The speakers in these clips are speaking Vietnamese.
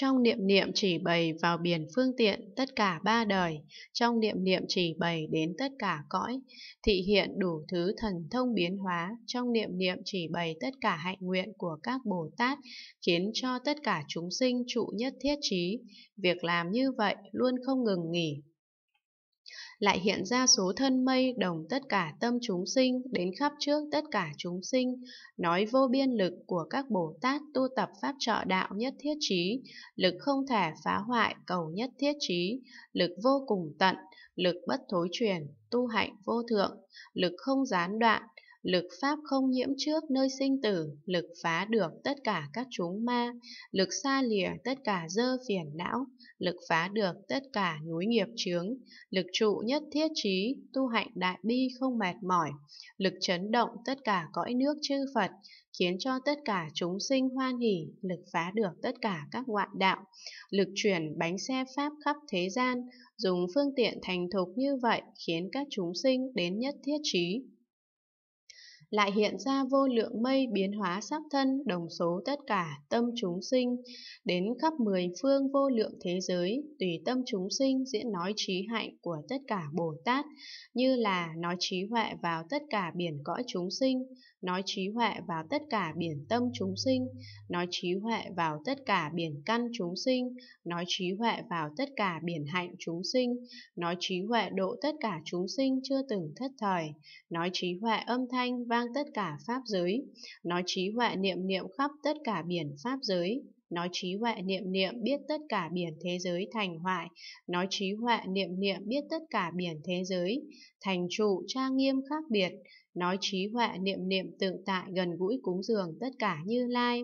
trong niệm niệm chỉ bày vào biển phương tiện tất cả ba đời, trong niệm niệm chỉ bày đến tất cả cõi, thị hiện đủ thứ thần thông biến hóa, trong niệm niệm chỉ bày tất cả hạnh nguyện của các Bồ Tát, khiến cho tất cả chúng sinh trụ nhất thiết trí. Việc làm như vậy luôn không ngừng nghỉ, lại hiện ra số thân mây đồng tất cả tâm chúng sinh đến khắp trước tất cả chúng sinh, nói vô biên lực của các Bồ Tát tu tập pháp trợ đạo nhất thiết trí, lực không thể phá hoại cầu nhất thiết trí, lực vô cùng tận, lực bất thối truyền, tu hạnh vô thượng, lực không gián đoạn, lực pháp không nhiễm trước nơi sinh tử, lực phá được tất cả các chúng ma, lực xa lìa tất cả dơ phiền não, lực phá được tất cả núi nghiệp chướng, lực trụ nhất thiết trí, tu hạnh đại bi không mệt mỏi, lực chấn động tất cả cõi nước chư Phật, khiến cho tất cả chúng sinh hoan hỷ, lực phá được tất cả các ngoại đạo, lực chuyển bánh xe pháp khắp thế gian, dùng phương tiện thành thục như vậy khiến các chúng sinh đến nhất thiết trí lại hiện ra vô lượng mây biến hóa sắc thân đồng số tất cả tâm chúng sinh, đến khắp mười phương vô lượng thế giới, tùy tâm chúng sinh diễn nói trí hạnh của tất cả Bồ Tát, như là nói trí huệ vào tất cả biển cõi chúng sinh, nói trí huệ vào tất cả biển tâm chúng sinh, nói trí huệ vào tất cả biển căn chúng sinh, nói trí huệ vào tất cả biển hạnh chúng sinh, nói trí huệ độ tất cả chúng sinh chưa từng thất thời, nói trí huệ âm thanh và vang tất cả pháp giới, nói trí huệ niệm niệm khắp tất cả biển pháp giới nói trí huệ niệm niệm biết tất cả biển thế giới thành hoại, nói trí huệ niệm niệm biết tất cả biển thế giới thành trụ tra nghiêm khác biệt, nói trí huệ niệm niệm tự tại gần gũi cúng dường tất cả như lai,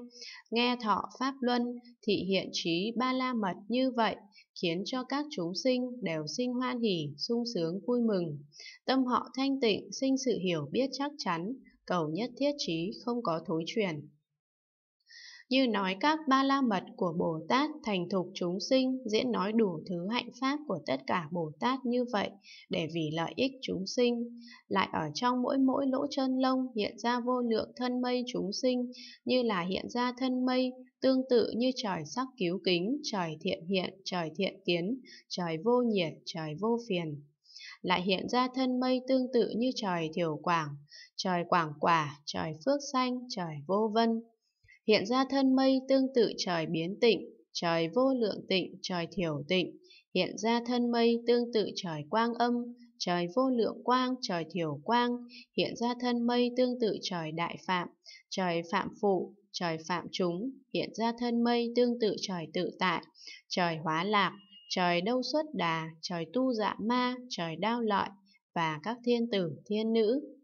nghe thọ pháp luân, thị hiện trí ba la mật như vậy, khiến cho các chúng sinh đều sinh hoan hỉ sung sướng vui mừng. Tâm họ thanh tịnh, sinh sự hiểu biết chắc chắn, cầu nhất thiết trí không có thối chuyển như nói các ba la mật của Bồ Tát thành thục chúng sinh, diễn nói đủ thứ hạnh pháp của tất cả Bồ Tát như vậy để vì lợi ích chúng sinh. Lại ở trong mỗi mỗi lỗ chân lông hiện ra vô lượng thân mây chúng sinh, như là hiện ra thân mây, tương tự như trời sắc cứu kính, trời thiện hiện, trời thiện kiến, trời vô nhiệt, trời vô phiền. Lại hiện ra thân mây tương tự như trời thiểu quảng, trời quảng quả, trời phước xanh, trời vô vân, hiện ra thân mây tương tự trời biến tịnh, trời vô lượng tịnh, trời thiểu tịnh, hiện ra thân mây tương tự trời quang âm, trời vô lượng quang, trời thiểu quang, hiện ra thân mây tương tự trời đại phạm, trời phạm phụ, trời phạm chúng, hiện ra thân mây tương tự trời tự tại, trời hóa lạc, trời đâu xuất đà, trời tu dạ ma, trời đao lợi và các thiên tử, thiên nữ